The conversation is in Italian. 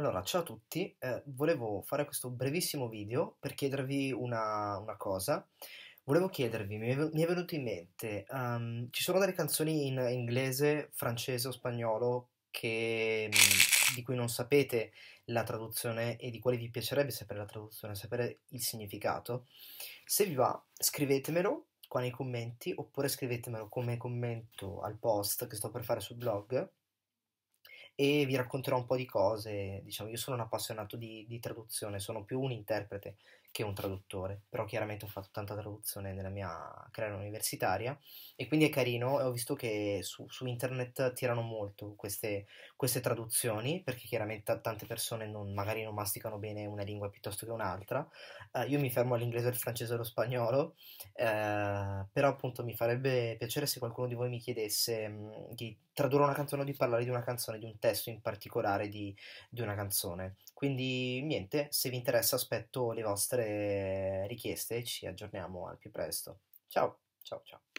Allora, ciao a tutti, eh, volevo fare questo brevissimo video per chiedervi una, una cosa. Volevo chiedervi, mi è, venuto in mente, um, ci sono delle canzoni in inglese, francese o spagnolo che, mm, di cui non sapete la traduzione e di quali vi piacerebbe sapere la traduzione, sapere il significato? Se vi va, scrivetemelo qua nei commenti oppure scrivetemelo come commento al post che sto per fare sul blog e vi racconterò un po' di cose. Diciamo, io sono un appassionato di, di traduzione, sono più un interprete che un traduttore, però chiaramente ho fatto tanta traduzione nella mia carriera universitaria e quindi è carino e ho visto che su, su internet tirano molto queste, queste, traduzioni perché chiaramente tante persone non, magari non masticano bene una lingua piuttosto che un'altra. Uh, io mi fermo all'inglese, al francese e allo spagnolo, uh, però appunto mi farebbe piacere se qualcuno di voi mi chiedesse mh, mm, di tradurre una canzone o di parlare di una canzone, di un testo in particolare di, di una canzone. Quindi niente, se vi interessa aspetto le vostre vostre richieste ci aggiorniamo al più presto. Ciao, ciao, ciao.